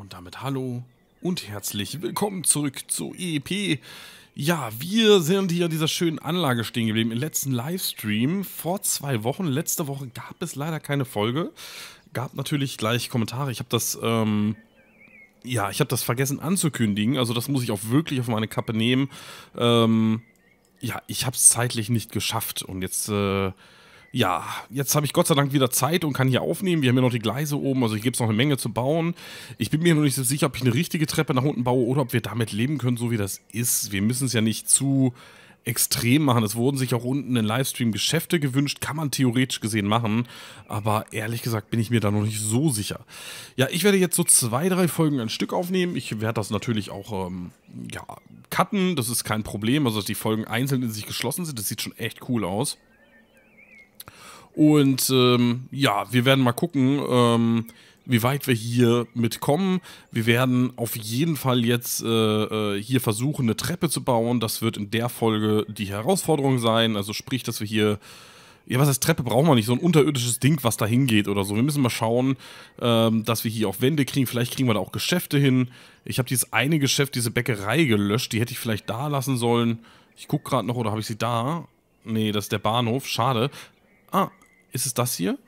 Und damit hallo und herzlich willkommen zurück zu EEP. Ja, wir sind hier an dieser schönen Anlage stehen geblieben. Im letzten Livestream vor zwei Wochen, letzte Woche gab es leider keine Folge. Gab natürlich gleich Kommentare. Ich habe das, ähm, ja, ich habe das vergessen anzukündigen. Also das muss ich auch wirklich auf meine Kappe nehmen. Ähm, ja, ich habe es zeitlich nicht geschafft und jetzt, äh, ja, jetzt habe ich Gott sei Dank wieder Zeit und kann hier aufnehmen. Wir haben ja noch die Gleise oben, also hier gibt es noch eine Menge zu bauen. Ich bin mir noch nicht so sicher, ob ich eine richtige Treppe nach unten baue oder ob wir damit leben können, so wie das ist. Wir müssen es ja nicht zu extrem machen. Es wurden sich auch unten in Livestream Geschäfte gewünscht, kann man theoretisch gesehen machen, aber ehrlich gesagt bin ich mir da noch nicht so sicher. Ja, ich werde jetzt so zwei, drei Folgen ein Stück aufnehmen. Ich werde das natürlich auch, ähm, ja, cutten, das ist kein Problem, also dass die Folgen einzeln in sich geschlossen sind, das sieht schon echt cool aus. Und ähm, ja, wir werden mal gucken, ähm, wie weit wir hier mitkommen. Wir werden auf jeden Fall jetzt äh, äh, hier versuchen, eine Treppe zu bauen. Das wird in der Folge die Herausforderung sein. Also sprich, dass wir hier ja, was heißt Treppe brauchen wir nicht, so ein unterirdisches Ding, was da hingeht oder so. Wir müssen mal schauen, ähm, dass wir hier auch Wände kriegen. Vielleicht kriegen wir da auch Geschäfte hin. Ich habe dieses eine Geschäft, diese Bäckerei gelöscht. Die hätte ich vielleicht da lassen sollen. Ich gucke gerade noch, oder habe ich sie da? Nee, das ist der Bahnhof. Schade. Ah, ist es das hier?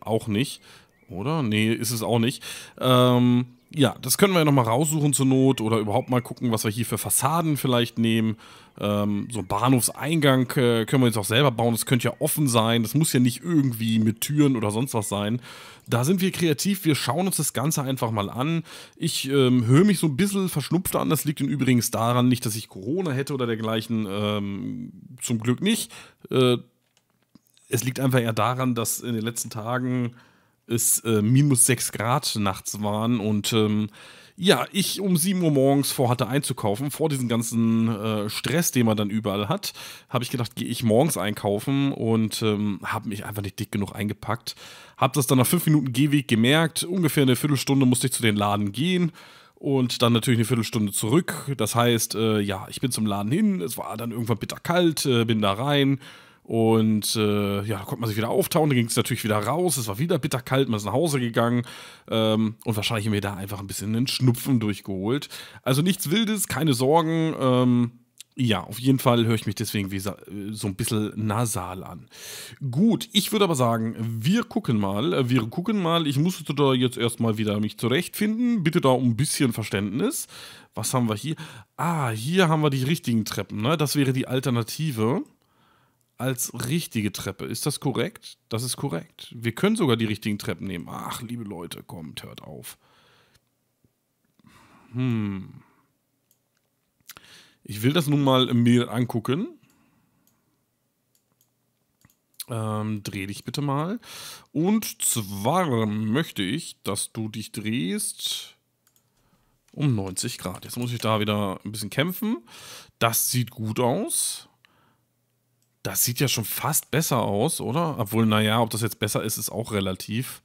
Auch nicht. Oder? Nee, ist es auch nicht. Ähm, ja, das können wir ja nochmal raussuchen zur Not oder überhaupt mal gucken, was wir hier für Fassaden vielleicht nehmen. Ähm, so ein Bahnhofseingang äh, können wir jetzt auch selber bauen. Das könnte ja offen sein. Das muss ja nicht irgendwie mit Türen oder sonst was sein. Da sind wir kreativ. Wir schauen uns das Ganze einfach mal an. Ich ähm, höre mich so ein bisschen verschnupft an. Das liegt übrigens daran, nicht, dass ich Corona hätte oder dergleichen. Ähm, zum Glück nicht. Äh, es liegt einfach eher daran, dass in den letzten Tagen es äh, minus 6 Grad nachts waren und ähm, ja, ich um 7 Uhr morgens vorhatte einzukaufen. Vor diesem ganzen äh, Stress, den man dann überall hat, habe ich gedacht, gehe ich morgens einkaufen und ähm, habe mich einfach nicht dick genug eingepackt. Habe das dann nach 5 Minuten Gehweg gemerkt. Ungefähr eine Viertelstunde musste ich zu den Laden gehen und dann natürlich eine Viertelstunde zurück. Das heißt, äh, ja, ich bin zum Laden hin. Es war dann irgendwann bitterkalt, äh, bin da rein und äh, ja, konnte man sich wieder auftauen, dann ging es natürlich wieder raus, es war wieder bitterkalt, man ist nach Hause gegangen ähm, und wahrscheinlich haben wir da einfach ein bisschen einen Schnupfen durchgeholt. Also nichts Wildes, keine Sorgen. Ähm, ja, auf jeden Fall höre ich mich deswegen wie äh, so ein bisschen nasal an. Gut, ich würde aber sagen, wir gucken mal, äh, wir gucken mal. Ich musste da jetzt erstmal wieder mich zurechtfinden. Bitte da um ein bisschen Verständnis. Was haben wir hier? Ah, hier haben wir die richtigen Treppen, ne? Das wäre die Alternative als richtige Treppe. Ist das korrekt? Das ist korrekt. Wir können sogar die richtigen Treppen nehmen. Ach, liebe Leute, kommt, hört auf. Hm. Ich will das nun mal mir angucken. Ähm, dreh dich bitte mal. Und zwar möchte ich, dass du dich drehst um 90 Grad. Jetzt muss ich da wieder ein bisschen kämpfen. Das sieht gut aus. Das sieht ja schon fast besser aus, oder? Obwohl, naja, ob das jetzt besser ist, ist auch relativ.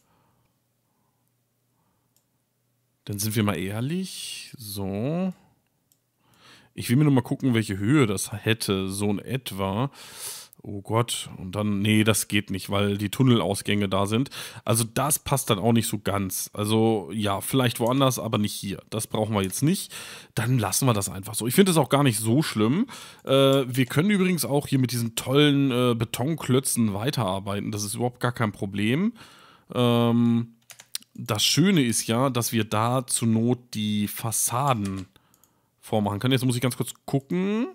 Dann sind wir mal ehrlich. So. Ich will mir nur mal gucken, welche Höhe das hätte, so in etwa oh Gott, und dann, nee, das geht nicht, weil die Tunnelausgänge da sind. Also das passt dann auch nicht so ganz. Also ja, vielleicht woanders, aber nicht hier. Das brauchen wir jetzt nicht. Dann lassen wir das einfach so. Ich finde es auch gar nicht so schlimm. Äh, wir können übrigens auch hier mit diesen tollen äh, Betonklötzen weiterarbeiten. Das ist überhaupt gar kein Problem. Ähm, das Schöne ist ja, dass wir da zur Not die Fassaden vormachen können. Jetzt muss ich ganz kurz gucken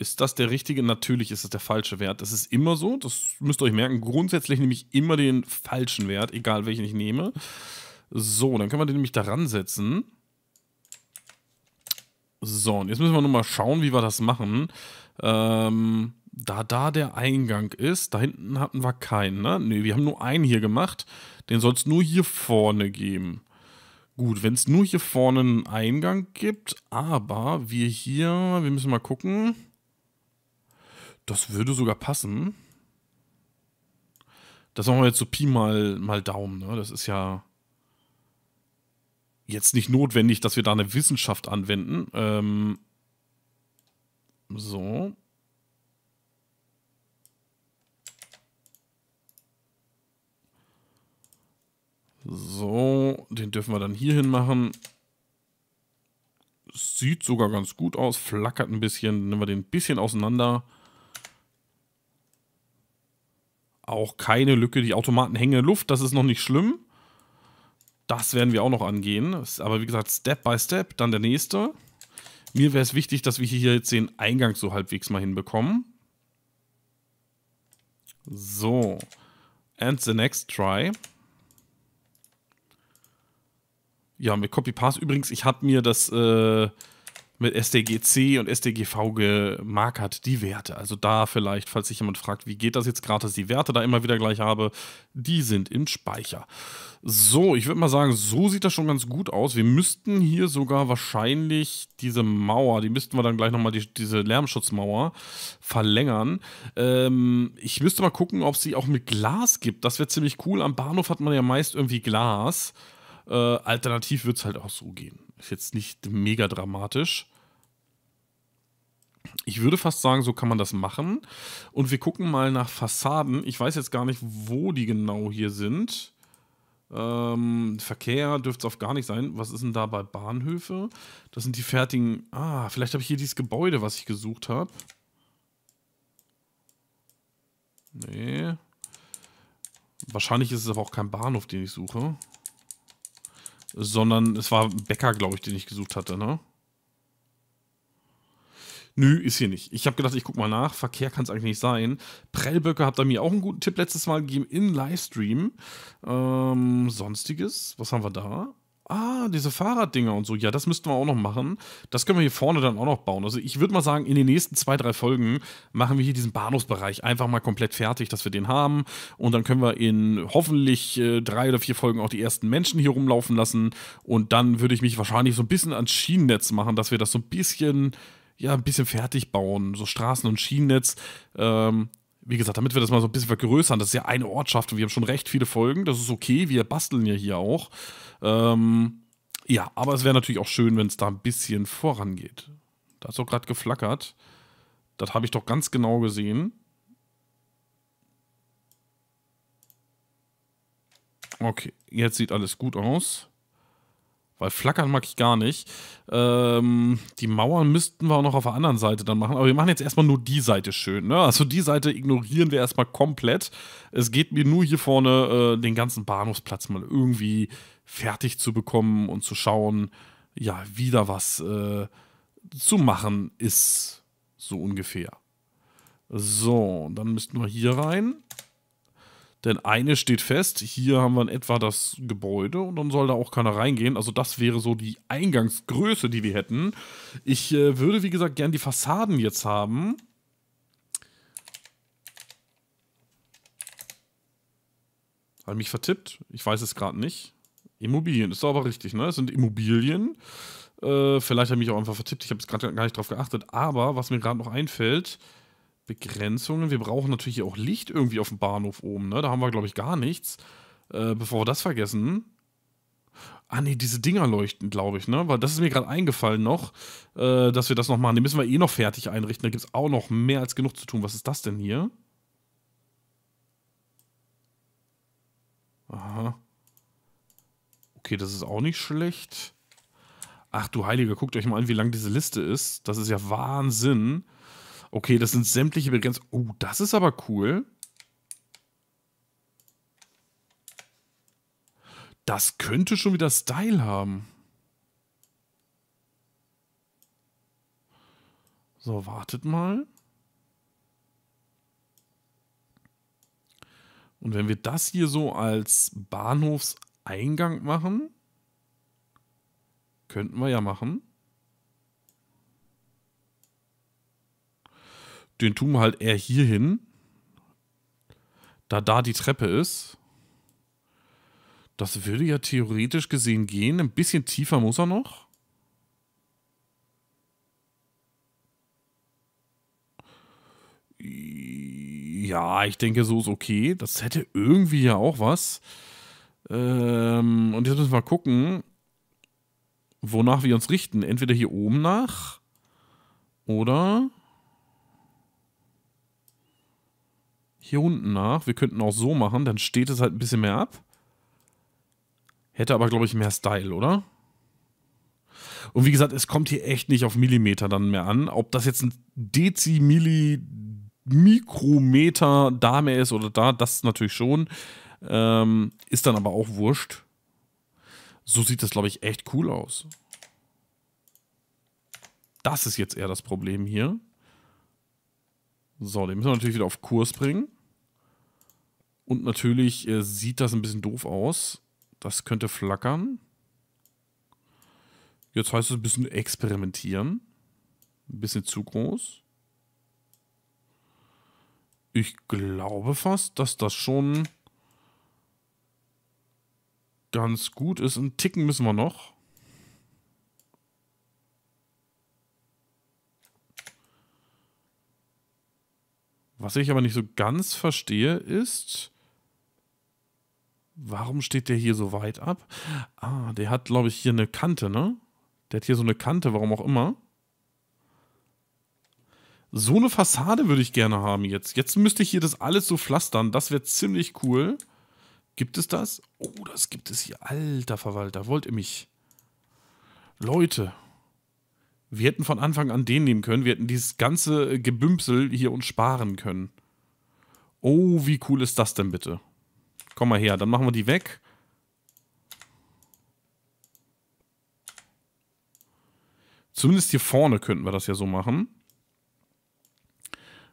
ist das der richtige? Natürlich ist es der falsche Wert. Das ist immer so, das müsst ihr euch merken. Grundsätzlich nehme ich immer den falschen Wert, egal welchen ich nehme. So, dann können wir den nämlich daran setzen. So, und jetzt müssen wir nur mal schauen, wie wir das machen. Ähm, da da der Eingang ist, da hinten hatten wir keinen, ne? Ne, wir haben nur einen hier gemacht. Den soll es nur hier vorne geben. Gut, wenn es nur hier vorne einen Eingang gibt, aber wir hier, wir müssen mal gucken. Das würde sogar passen. Das machen wir jetzt so Pi mal, mal Daumen. Ne? Das ist ja jetzt nicht notwendig, dass wir da eine Wissenschaft anwenden. Ähm, so. So, den dürfen wir dann hier hin machen. Sieht sogar ganz gut aus, flackert ein bisschen. Nehmen wir den ein bisschen auseinander. auch keine Lücke. Die Automaten hängen in Luft, das ist noch nicht schlimm. Das werden wir auch noch angehen. Aber wie gesagt, Step by Step, dann der nächste. Mir wäre es wichtig, dass wir hier jetzt den Eingang so halbwegs mal hinbekommen. So. And the next try. Ja, mit Copy-Pass. Übrigens, ich habe mir das äh, mit SDGC und SDGV gemarkert, die Werte. Also da vielleicht, falls sich jemand fragt, wie geht das jetzt gerade, dass die Werte da immer wieder gleich habe, die sind im Speicher. So, ich würde mal sagen, so sieht das schon ganz gut aus. Wir müssten hier sogar wahrscheinlich diese Mauer, die müssten wir dann gleich nochmal, die, diese Lärmschutzmauer verlängern. Ähm, ich müsste mal gucken, ob es sie auch mit Glas gibt. Das wäre ziemlich cool. Am Bahnhof hat man ja meist irgendwie Glas. Äh, alternativ wird es halt auch so gehen. Ist jetzt nicht mega dramatisch. Ich würde fast sagen, so kann man das machen. Und wir gucken mal nach Fassaden. Ich weiß jetzt gar nicht, wo die genau hier sind. Ähm, Verkehr dürfte es auf gar nicht sein. Was ist denn da bei Bahnhöfe? Das sind die fertigen. Ah, vielleicht habe ich hier dieses Gebäude, was ich gesucht habe. Nee. Wahrscheinlich ist es aber auch kein Bahnhof, den ich suche. Sondern es war ein Bäcker, glaube ich, den ich gesucht hatte, ne? Nö, ist hier nicht. Ich habe gedacht, ich guck mal nach. Verkehr kann es eigentlich nicht sein. Prellböcke habt da mir auch einen guten Tipp letztes Mal gegeben in Livestream. Ähm, Sonstiges, was haben wir da? Ah, diese Fahrraddinger und so. Ja, das müssten wir auch noch machen. Das können wir hier vorne dann auch noch bauen. Also ich würde mal sagen, in den nächsten zwei, drei Folgen machen wir hier diesen Bahnhofsbereich einfach mal komplett fertig, dass wir den haben. Und dann können wir in hoffentlich äh, drei oder vier Folgen auch die ersten Menschen hier rumlaufen lassen. Und dann würde ich mich wahrscheinlich so ein bisschen ans Schienennetz machen, dass wir das so ein bisschen ja, ein bisschen fertig bauen, so Straßen- und Schienennetz. Ähm, wie gesagt, damit wir das mal so ein bisschen vergrößern, das ist ja eine Ortschaft und wir haben schon recht viele Folgen, das ist okay, wir basteln ja hier auch. Ähm, ja, aber es wäre natürlich auch schön, wenn es da ein bisschen vorangeht. Da ist es auch gerade geflackert. Das habe ich doch ganz genau gesehen. Okay, jetzt sieht alles gut aus. Weil flackern mag ich gar nicht. Ähm, die Mauern müssten wir auch noch auf der anderen Seite dann machen. Aber wir machen jetzt erstmal nur die Seite schön. Ne? Also die Seite ignorieren wir erstmal komplett. Es geht mir nur hier vorne, äh, den ganzen Bahnhofsplatz mal irgendwie fertig zu bekommen und zu schauen, ja, wieder was äh, zu machen ist. So ungefähr. So, dann müssten wir hier rein. Denn eine steht fest, hier haben wir in etwa das Gebäude und dann soll da auch keiner reingehen. Also das wäre so die Eingangsgröße, die wir hätten. Ich äh, würde, wie gesagt, gern die Fassaden jetzt haben. Hat mich vertippt? Ich weiß es gerade nicht. Immobilien, ist doch aber richtig, ne? Es sind Immobilien. Äh, vielleicht habe ich mich auch einfach vertippt, ich habe es gerade gar nicht drauf geachtet. Aber was mir gerade noch einfällt, Begrenzungen. Wir brauchen natürlich auch Licht irgendwie auf dem Bahnhof oben. Ne? Da haben wir, glaube ich, gar nichts. Äh, bevor wir das vergessen. Ah nee, diese Dinger leuchten, glaube ich, ne? Weil das ist mir gerade eingefallen noch, äh, dass wir das noch machen. Die müssen wir eh noch fertig einrichten. Da gibt es auch noch mehr als genug zu tun. Was ist das denn hier? Aha. Okay, das ist auch nicht schlecht. Ach du Heiliger, guckt euch mal an, wie lang diese Liste ist. Das ist ja Wahnsinn. Wahnsinn. Okay, das sind sämtliche Begrenzungen. Oh, das ist aber cool. Das könnte schon wieder Style haben. So, wartet mal. Und wenn wir das hier so als Bahnhofseingang machen, könnten wir ja machen. den tun wir halt eher hier hin. Da da die Treppe ist. Das würde ja theoretisch gesehen gehen. Ein bisschen tiefer muss er noch. Ja, ich denke, so ist okay. Das hätte irgendwie ja auch was. Ähm, und jetzt müssen wir mal gucken, wonach wir uns richten. Entweder hier oben nach oder hier unten nach. Wir könnten auch so machen, dann steht es halt ein bisschen mehr ab. Hätte aber, glaube ich, mehr Style, oder? Und wie gesagt, es kommt hier echt nicht auf Millimeter dann mehr an. Ob das jetzt ein Dezimilli, Mikrometer da mehr ist oder da, das natürlich schon. Ähm, ist dann aber auch wurscht. So sieht das, glaube ich, echt cool aus. Das ist jetzt eher das Problem hier. So, den müssen wir natürlich wieder auf Kurs bringen. Und natürlich äh, sieht das ein bisschen doof aus. Das könnte flackern. Jetzt heißt es ein bisschen experimentieren. Ein bisschen zu groß. Ich glaube fast, dass das schon ganz gut ist. Einen Ticken müssen wir noch. Was ich aber nicht so ganz verstehe ist, warum steht der hier so weit ab? Ah, der hat, glaube ich, hier eine Kante, ne? Der hat hier so eine Kante, warum auch immer. So eine Fassade würde ich gerne haben jetzt. Jetzt müsste ich hier das alles so pflastern. Das wäre ziemlich cool. Gibt es das? Oh, das gibt es hier. Alter Verwalter, wollt ihr mich? Leute. Leute. Wir hätten von Anfang an den nehmen können. Wir hätten dieses ganze Gebümpsel hier uns sparen können. Oh, wie cool ist das denn bitte? Komm mal her, dann machen wir die weg. Zumindest hier vorne könnten wir das ja so machen.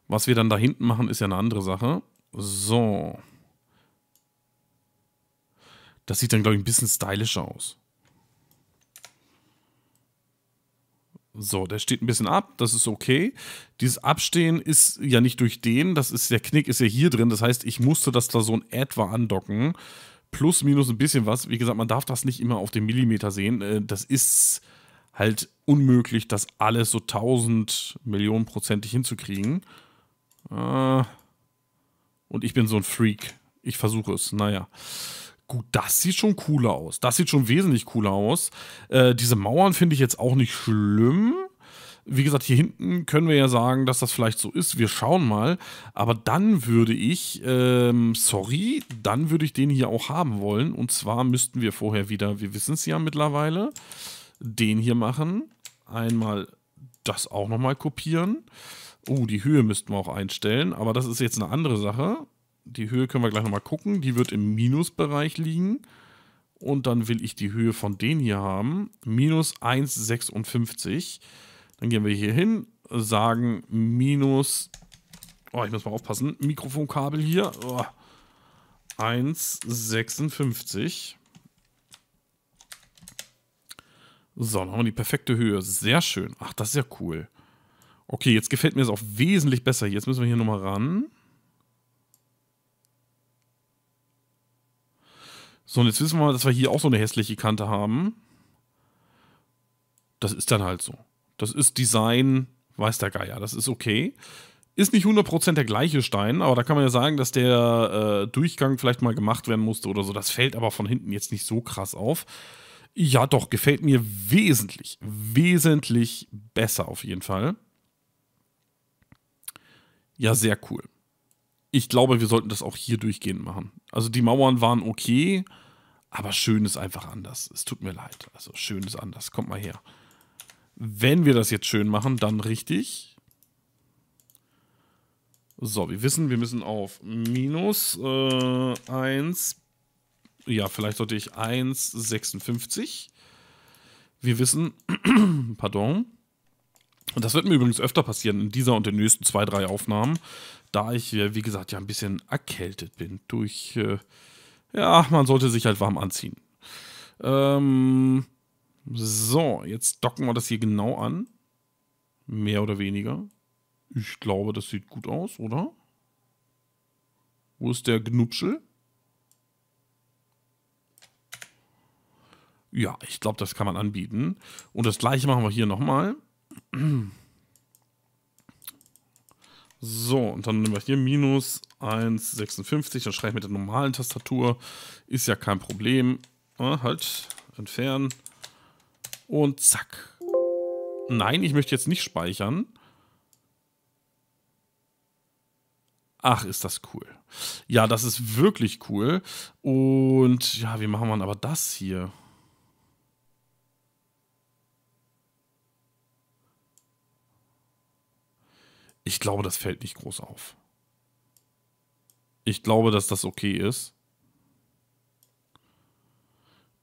Was wir dann da hinten machen, ist ja eine andere Sache. So. Das sieht dann, glaube ich, ein bisschen stylischer aus. So, der steht ein bisschen ab, das ist okay. Dieses Abstehen ist ja nicht durch den, das ist der Knick ist ja hier drin. Das heißt, ich musste das da so in etwa andocken. Plus, minus ein bisschen was. Wie gesagt, man darf das nicht immer auf den Millimeter sehen. Äh, das ist halt unmöglich, das alles so tausend Millionen prozentig hinzukriegen. Äh, und ich bin so ein Freak. Ich versuche es, naja gut, das sieht schon cooler aus. Das sieht schon wesentlich cooler aus. Äh, diese Mauern finde ich jetzt auch nicht schlimm. Wie gesagt, hier hinten können wir ja sagen, dass das vielleicht so ist. Wir schauen mal. Aber dann würde ich, ähm, sorry, dann würde ich den hier auch haben wollen. Und zwar müssten wir vorher wieder, wir wissen es ja mittlerweile, den hier machen. Einmal das auch nochmal kopieren. Oh, die Höhe müssten wir auch einstellen. Aber das ist jetzt eine andere Sache. Die Höhe können wir gleich nochmal gucken. Die wird im Minusbereich liegen. Und dann will ich die Höhe von denen hier haben. Minus 1,56. Dann gehen wir hier hin, sagen minus... Oh, ich muss mal aufpassen. Mikrofonkabel hier. Oh. 1,56. So, dann haben wir die perfekte Höhe. Sehr schön. Ach, das ist ja cool. Okay, jetzt gefällt mir das auch wesentlich besser. Jetzt müssen wir hier nochmal ran. So, und jetzt wissen wir mal, dass wir hier auch so eine hässliche Kante haben. Das ist dann halt so. Das ist Design, weiß der Geier, das ist okay. Ist nicht 100% der gleiche Stein, aber da kann man ja sagen, dass der äh, Durchgang vielleicht mal gemacht werden musste oder so. Das fällt aber von hinten jetzt nicht so krass auf. Ja, doch, gefällt mir wesentlich, wesentlich besser auf jeden Fall. Ja, sehr cool ich glaube, wir sollten das auch hier durchgehend machen. Also die Mauern waren okay, aber schön ist einfach anders. Es tut mir leid. Also schön ist anders. Kommt mal her. Wenn wir das jetzt schön machen, dann richtig. So, wir wissen, wir müssen auf minus äh, 1. Ja, vielleicht sollte ich 1,56. Wir wissen, pardon, und das wird mir übrigens öfter passieren in dieser und den nächsten zwei, drei Aufnahmen, da ich, äh, wie gesagt, ja ein bisschen erkältet bin durch, äh, ja, man sollte sich halt warm anziehen. Ähm, so, jetzt docken wir das hier genau an. Mehr oder weniger. Ich glaube, das sieht gut aus, oder? Wo ist der Gnupschel? Ja, ich glaube, das kann man anbieten. Und das gleiche machen wir hier nochmal. So, und dann nehmen wir hier minus 1,56, dann schreibe ich mit der normalen Tastatur. Ist ja kein Problem. Ah, halt, entfernen. Und zack. Nein, ich möchte jetzt nicht speichern. Ach, ist das cool. Ja, das ist wirklich cool. Und ja, wie machen wir aber das hier? Ich glaube, das fällt nicht groß auf. Ich glaube, dass das okay ist.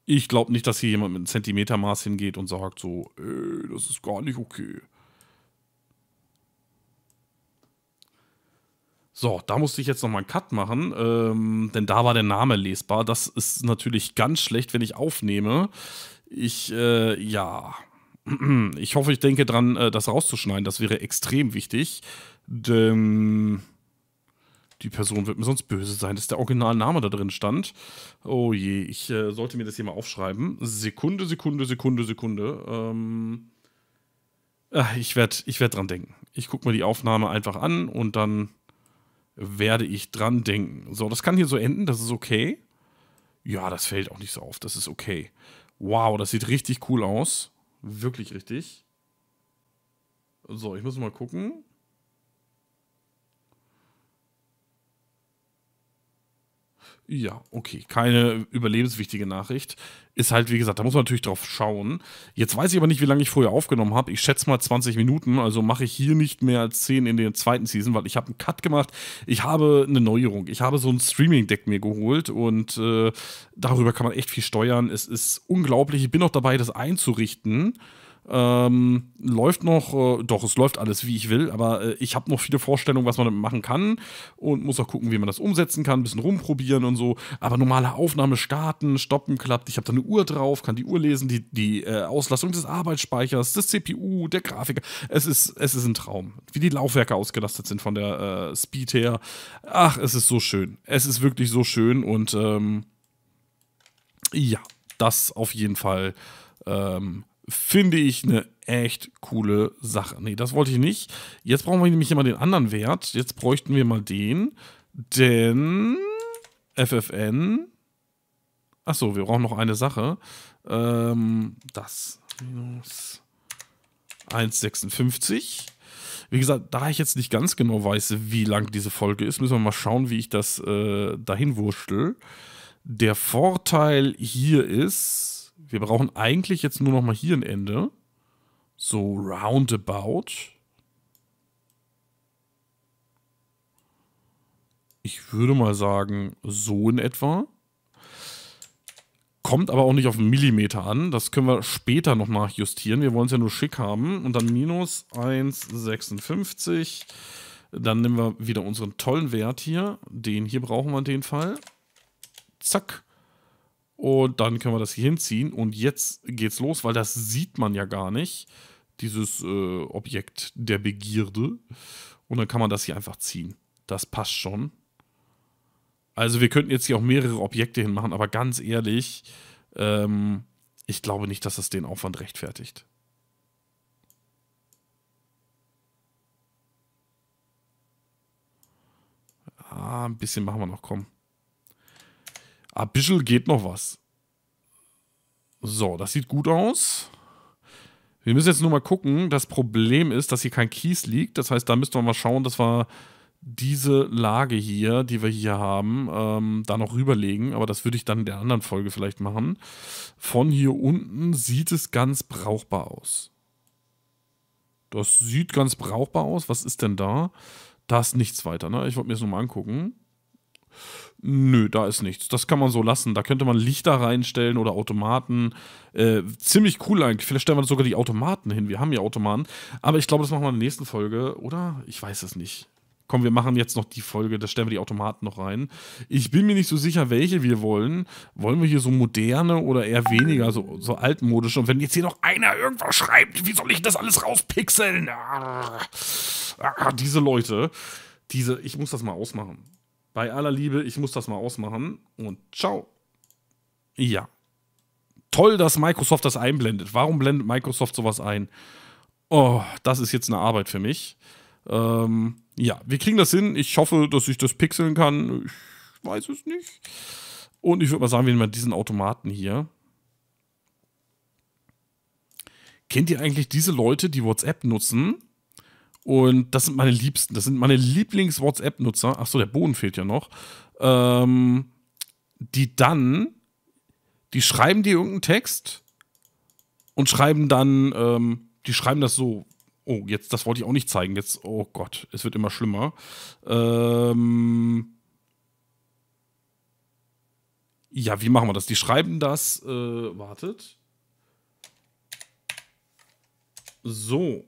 Ich glaube nicht, dass hier jemand mit einem Zentimetermaß hingeht und sagt so, ey, das ist gar nicht okay. So, da musste ich jetzt nochmal einen Cut machen, ähm, denn da war der Name lesbar. Das ist natürlich ganz schlecht, wenn ich aufnehme. Ich, äh, ja. Ich hoffe, ich denke dran, äh, das rauszuschneiden. Das wäre extrem wichtig. Denn die Person wird mir sonst böse sein, dass der Originalname da drin stand. Oh je, ich äh, sollte mir das hier mal aufschreiben. Sekunde, Sekunde, Sekunde, Sekunde. Ähm ah, ich werde ich werd dran denken. Ich gucke mir die Aufnahme einfach an und dann werde ich dran denken. So, das kann hier so enden, das ist okay. Ja, das fällt auch nicht so auf, das ist okay. Wow, das sieht richtig cool aus. Wirklich richtig. So, ich muss mal gucken. Ja, okay. Keine überlebenswichtige Nachricht. Ist halt, wie gesagt, da muss man natürlich drauf schauen. Jetzt weiß ich aber nicht, wie lange ich vorher aufgenommen habe. Ich schätze mal 20 Minuten, also mache ich hier nicht mehr als 10 in der zweiten Season, weil ich habe einen Cut gemacht. Ich habe eine Neuerung. Ich habe so ein Streaming-Deck mir geholt und äh, darüber kann man echt viel steuern. Es ist unglaublich. Ich bin auch dabei, das einzurichten. Ähm, läuft noch, äh, doch, es läuft alles, wie ich will, aber äh, ich habe noch viele Vorstellungen, was man damit machen kann und muss auch gucken, wie man das umsetzen kann, ein bisschen rumprobieren und so. Aber normale Aufnahme starten, stoppen klappt. Ich habe da eine Uhr drauf, kann die Uhr lesen, die, die äh, Auslastung des Arbeitsspeichers, des CPU, der Grafiker. Es ist, es ist ein Traum, wie die Laufwerke ausgelastet sind von der äh, Speed her. Ach, es ist so schön. Es ist wirklich so schön und ähm, ja, das auf jeden Fall. Ähm, Finde ich eine echt coole Sache. Nee, das wollte ich nicht. Jetzt brauchen wir nämlich immer den anderen Wert. Jetzt bräuchten wir mal den. Denn FFN. Achso, wir brauchen noch eine Sache. Ähm, das minus 1,56. Wie gesagt, da ich jetzt nicht ganz genau weiß, wie lang diese Folge ist, müssen wir mal schauen, wie ich das äh, dahin wurschtel. Der Vorteil hier ist, wir brauchen eigentlich jetzt nur noch mal hier ein Ende. So roundabout. Ich würde mal sagen, so in etwa. Kommt aber auch nicht auf einen Millimeter an. Das können wir später noch nachjustieren. Wir wollen es ja nur schick haben. Und dann minus 1,56. Dann nehmen wir wieder unseren tollen Wert hier. Den hier brauchen wir in dem Fall. Zack. Und dann können wir das hier hinziehen. Und jetzt geht's los, weil das sieht man ja gar nicht. Dieses äh, Objekt der Begierde. Und dann kann man das hier einfach ziehen. Das passt schon. Also wir könnten jetzt hier auch mehrere Objekte hinmachen, aber ganz ehrlich, ähm, ich glaube nicht, dass das den Aufwand rechtfertigt. Ah, ein bisschen machen wir noch, komm. Ein bisschen geht noch was. So, das sieht gut aus. Wir müssen jetzt nur mal gucken. Das Problem ist, dass hier kein Kies liegt. Das heißt, da müssen wir mal schauen, dass wir diese Lage hier, die wir hier haben, ähm, da noch rüberlegen. Aber das würde ich dann in der anderen Folge vielleicht machen. Von hier unten sieht es ganz brauchbar aus. Das sieht ganz brauchbar aus. Was ist denn da? Da ist nichts weiter, ne? Ich wollte mir das nur mal angucken. Nö, da ist nichts. Das kann man so lassen. Da könnte man Lichter reinstellen oder Automaten. Äh, ziemlich cool eigentlich. Vielleicht stellen wir sogar die Automaten hin. Wir haben ja Automaten. Aber ich glaube, das machen wir in der nächsten Folge, oder? Ich weiß es nicht. Komm, wir machen jetzt noch die Folge, da stellen wir die Automaten noch rein. Ich bin mir nicht so sicher, welche wir wollen. Wollen wir hier so moderne oder eher weniger, so, so altmodische? Und wenn jetzt hier noch einer irgendwas schreibt, wie soll ich das alles rauspixeln? Ah, ah, diese Leute, diese, ich muss das mal ausmachen. Bei aller Liebe, ich muss das mal ausmachen. Und ciao. Ja. Toll, dass Microsoft das einblendet. Warum blendet Microsoft sowas ein? Oh, das ist jetzt eine Arbeit für mich. Ähm, ja, wir kriegen das hin. Ich hoffe, dass ich das pixeln kann. Ich weiß es nicht. Und ich würde mal sagen, wir nehmen diesen Automaten hier. Kennt ihr eigentlich diese Leute, die WhatsApp nutzen? Und das sind meine Liebsten, das sind meine Lieblings-WhatsApp-Nutzer. Achso, der Boden fehlt ja noch. Ähm, die dann, die schreiben dir irgendeinen Text und schreiben dann, ähm, die schreiben das so. Oh, jetzt, das wollte ich auch nicht zeigen. Jetzt, oh Gott, es wird immer schlimmer. Ähm, ja, wie machen wir das? Die schreiben das, äh, wartet. So,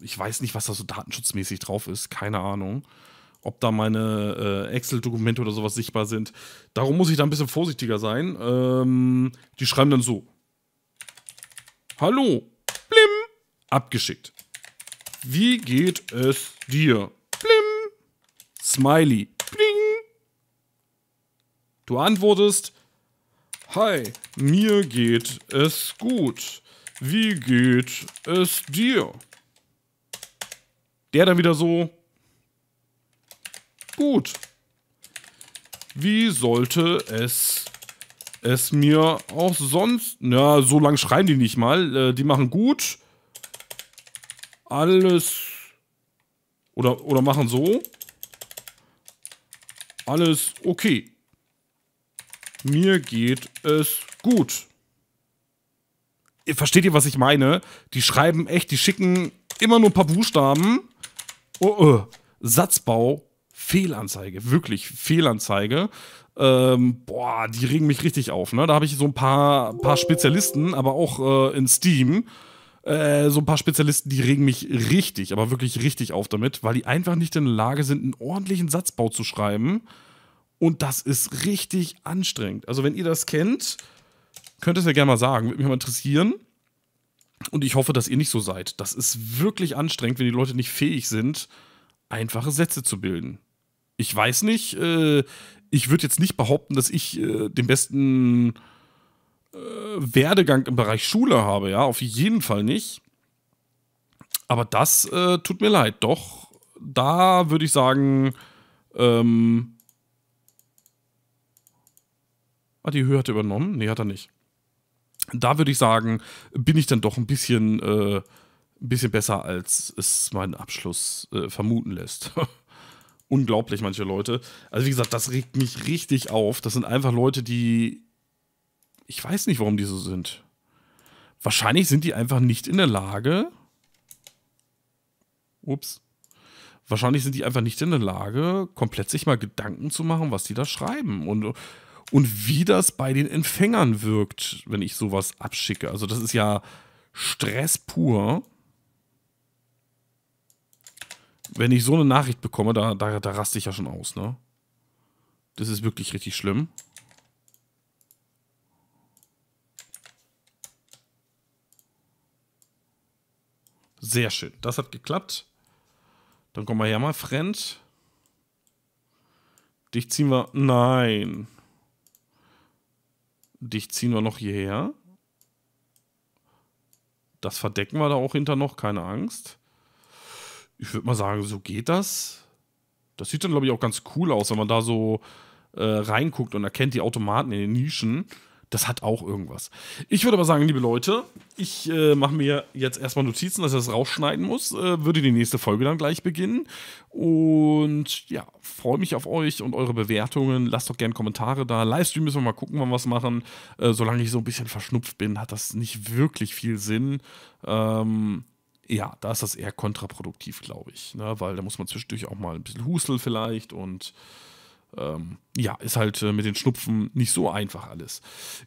ich weiß nicht, was da so datenschutzmäßig drauf ist, keine Ahnung. Ob da meine äh, Excel-Dokumente oder sowas sichtbar sind. Darum muss ich da ein bisschen vorsichtiger sein. Ähm, die schreiben dann so: Hallo, blim, abgeschickt. Wie geht es dir? Blim, Smiley, bling. Du antwortest: Hi, mir geht es gut. Wie geht es dir? Der dann wieder so, gut, wie sollte es es mir auch sonst... Na, so lang schreien die nicht mal. Äh, die machen gut. Alles... Oder, oder machen so. Alles okay. Mir geht es gut. Versteht ihr, was ich meine? Die schreiben echt, die schicken immer nur ein paar Buchstaben oh, oh. Satzbau, Fehlanzeige, wirklich Fehlanzeige. Ähm, boah, die regen mich richtig auf. Ne? Da habe ich so ein paar, paar Spezialisten, aber auch äh, in Steam. Äh, so ein paar Spezialisten, die regen mich richtig, aber wirklich richtig auf damit, weil die einfach nicht in der Lage sind, einen ordentlichen Satzbau zu schreiben. Und das ist richtig anstrengend. Also, wenn ihr das kennt, könnt ihr es ja gerne mal sagen. Würde mich mal interessieren. Und ich hoffe, dass ihr nicht so seid. Das ist wirklich anstrengend, wenn die Leute nicht fähig sind, einfache Sätze zu bilden. Ich weiß nicht, äh, ich würde jetzt nicht behaupten, dass ich äh, den besten äh, Werdegang im Bereich Schule habe, ja, auf jeden Fall nicht. Aber das äh, tut mir leid, doch, da würde ich sagen, ähm, Ah, die Höhe hat er übernommen? Nee, hat er nicht da würde ich sagen, bin ich dann doch ein bisschen, äh, ein bisschen besser, als es mein Abschluss äh, vermuten lässt. Unglaublich, manche Leute. Also, wie gesagt, das regt mich richtig auf. Das sind einfach Leute, die. Ich weiß nicht, warum die so sind. Wahrscheinlich sind die einfach nicht in der Lage. Ups. Wahrscheinlich sind die einfach nicht in der Lage, komplett sich mal Gedanken zu machen, was die da schreiben. Und und wie das bei den Empfängern wirkt, wenn ich sowas abschicke. Also das ist ja Stress pur. Wenn ich so eine Nachricht bekomme, da, da, da raste ich ja schon aus, ne? Das ist wirklich richtig schlimm. Sehr schön. Das hat geklappt. Dann kommen wir her mal, Friend. Dich ziehen wir... Nein. Dich ziehen wir noch hierher. Das verdecken wir da auch hinter noch, keine Angst. Ich würde mal sagen, so geht das. Das sieht dann, glaube ich, auch ganz cool aus, wenn man da so äh, reinguckt und erkennt die Automaten in den Nischen das hat auch irgendwas. Ich würde aber sagen, liebe Leute, ich äh, mache mir jetzt erstmal Notizen, dass ich das rausschneiden muss. Äh, würde die nächste Folge dann gleich beginnen. Und ja, freue mich auf euch und eure Bewertungen. Lasst doch gerne Kommentare da. Livestream müssen wir mal gucken, wann wir was machen. Äh, solange ich so ein bisschen verschnupft bin, hat das nicht wirklich viel Sinn. Ähm, ja, da ist das eher kontraproduktiv, glaube ich. Ne? Weil da muss man zwischendurch auch mal ein bisschen husteln vielleicht und ähm, ja, ist halt äh, mit den Schnupfen nicht so einfach alles.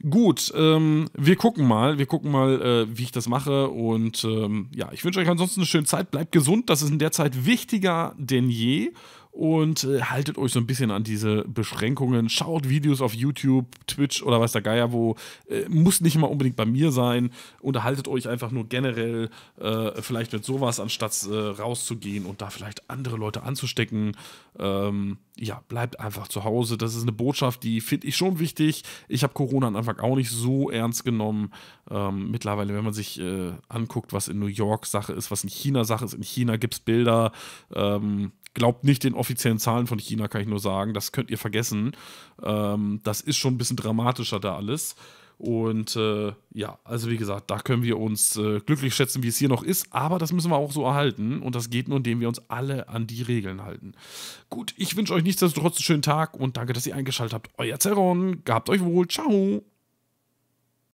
Gut, ähm, wir gucken mal, wir gucken mal, äh, wie ich das mache. Und ähm, ja, ich wünsche euch ansonsten eine schöne Zeit. Bleibt gesund, das ist in der Zeit wichtiger denn je und äh, haltet euch so ein bisschen an diese Beschränkungen. Schaut Videos auf YouTube, Twitch oder was der Geier wo. Äh, muss nicht mal unbedingt bei mir sein. Unterhaltet euch einfach nur generell äh, vielleicht mit sowas, anstatt äh, rauszugehen und da vielleicht andere Leute anzustecken. Ähm, ja, bleibt einfach zu Hause. Das ist eine Botschaft, die finde ich schon wichtig. Ich habe Corona am Anfang auch nicht so ernst genommen. Ähm, mittlerweile, wenn man sich äh, anguckt, was in New York Sache ist, was in China Sache ist. In China gibt es Bilder. Ähm, Glaubt nicht den offiziellen Zahlen von China, kann ich nur sagen. Das könnt ihr vergessen. Ähm, das ist schon ein bisschen dramatischer da alles. Und äh, ja, also wie gesagt, da können wir uns äh, glücklich schätzen, wie es hier noch ist, aber das müssen wir auch so erhalten und das geht nur, indem wir uns alle an die Regeln halten. Gut, ich wünsche euch nichtsdestotrotz einen schönen Tag und danke, dass ihr eingeschaltet habt. Euer Zeron, gehabt euch wohl, ciao.